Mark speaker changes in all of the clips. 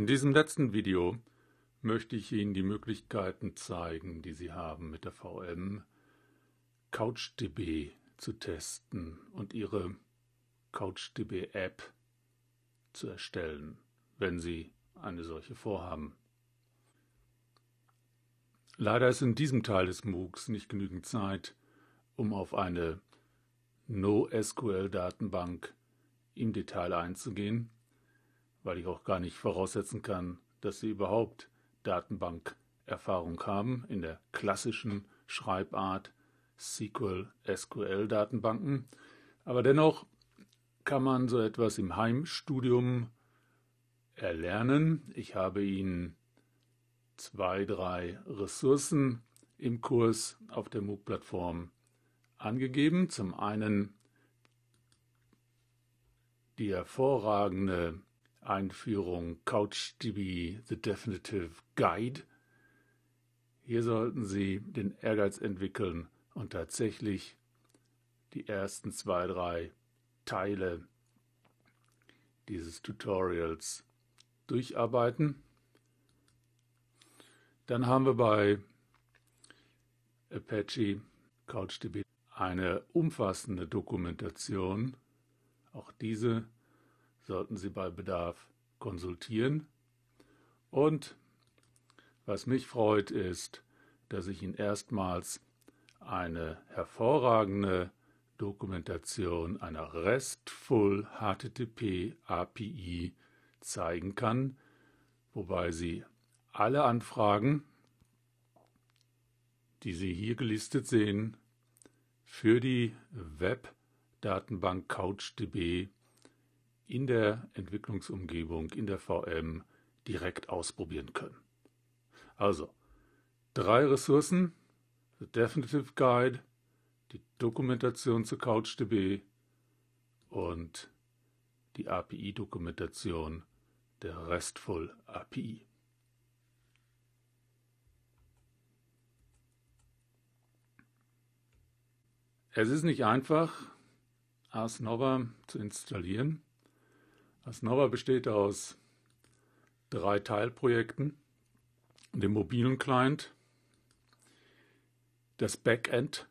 Speaker 1: In diesem letzten Video möchte ich Ihnen die Möglichkeiten zeigen, die Sie haben mit der VM CouchDB zu testen und Ihre CouchDB-App zu erstellen, wenn Sie eine solche vorhaben. Leider ist in diesem Teil des MOOCs nicht genügend Zeit, um auf eine NoSQL-Datenbank im Detail einzugehen weil ich auch gar nicht voraussetzen kann, dass sie überhaupt Datenbankerfahrung haben in der klassischen Schreibart SQL, SQL-Datenbanken. Aber dennoch kann man so etwas im Heimstudium erlernen. Ich habe Ihnen zwei, drei Ressourcen im Kurs auf der MOOC-Plattform angegeben. Zum einen die hervorragende Einführung CouchDB The Definitive Guide. Hier sollten Sie den Ehrgeiz entwickeln und tatsächlich die ersten zwei, drei Teile dieses Tutorials durcharbeiten. Dann haben wir bei Apache CouchDB eine umfassende Dokumentation. Auch diese sollten Sie bei Bedarf konsultieren. Und was mich freut, ist, dass ich Ihnen erstmals eine hervorragende Dokumentation einer RESTful HTTP API zeigen kann, wobei Sie alle Anfragen, die Sie hier gelistet sehen, für die Web-Datenbank CouchDB in der Entwicklungsumgebung, in der VM direkt ausprobieren können. Also, drei Ressourcen, The Definitive Guide, die Dokumentation zu CouchDB und die API-Dokumentation der RESTful API. Es ist nicht einfach, Ars Nova zu installieren. Asnava besteht aus drei Teilprojekten. Dem mobilen Client, das Backend,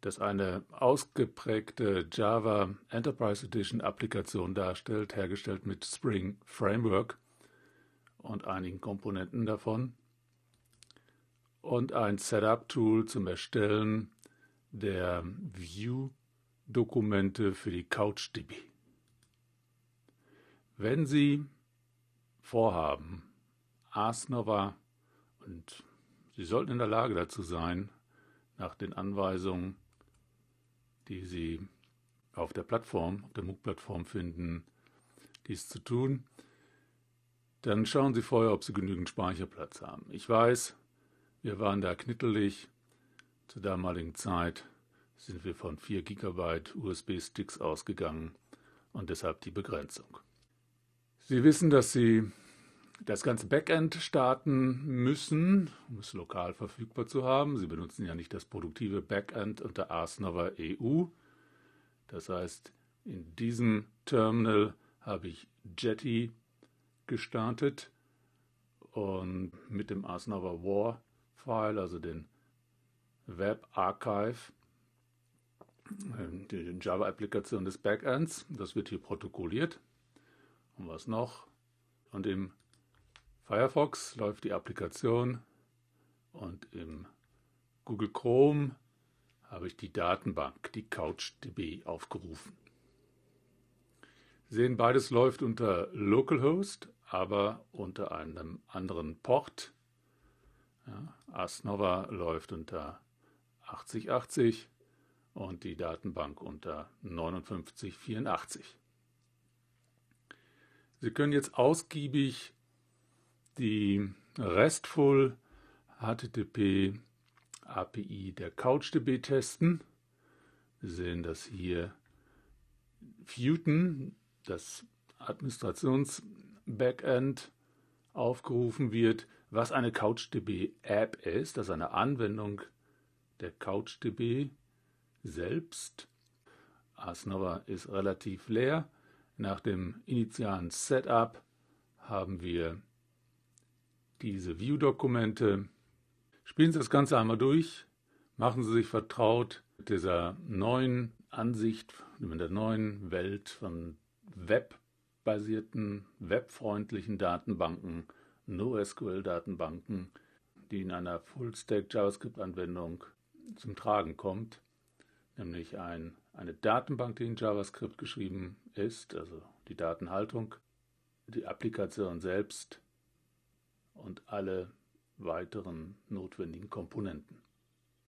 Speaker 1: das eine ausgeprägte Java Enterprise Edition Applikation darstellt, hergestellt mit Spring Framework und einigen Komponenten davon. Und ein Setup-Tool zum Erstellen der View-Dokumente für die CouchDB. Wenn Sie vorhaben, Asnova, und Sie sollten in der Lage dazu sein, nach den Anweisungen, die Sie auf der Plattform, auf der MOOC-Plattform finden, dies zu tun, dann schauen Sie vorher, ob Sie genügend Speicherplatz haben. Ich weiß, wir waren da knittelig. Zur damaligen Zeit sind wir von 4 GB USB-Sticks ausgegangen und deshalb die Begrenzung. Sie wissen, dass Sie das ganze Backend starten müssen, um es lokal verfügbar zu haben. Sie benutzen ja nicht das produktive Backend unter ASNOVER EU. Das heißt, in diesem Terminal habe ich Jetty gestartet und mit dem ASNOVER WAR File, also den Web Archive, äh, die Java-Applikation des Backends. Das wird hier protokolliert machen wir noch. Und im Firefox läuft die Applikation und im Google Chrome habe ich die Datenbank, die CouchDB, aufgerufen. Sie sehen, beides läuft unter Localhost, aber unter einem anderen Port. Ja, Asnova läuft unter 8080 und die Datenbank unter 5984. Sie können jetzt ausgiebig die RESTful HTTP API der CouchDB testen. Sie sehen, dass hier Futen, das Administrations-Backend, aufgerufen wird, was eine CouchDB-App ist, also eine Anwendung der CouchDB selbst. Asnova ist relativ leer. Nach dem initialen Setup haben wir diese View-Dokumente. Spielen Sie das Ganze einmal durch. Machen Sie sich vertraut mit dieser neuen Ansicht, mit der neuen Welt von webbasierten, webfreundlichen Datenbanken, NoSQL-Datenbanken, die in einer Full-Stack-JavaScript-Anwendung zum Tragen kommt, nämlich ein eine Datenbank, die in JavaScript geschrieben ist, also die Datenhaltung, die Applikation selbst und alle weiteren notwendigen Komponenten.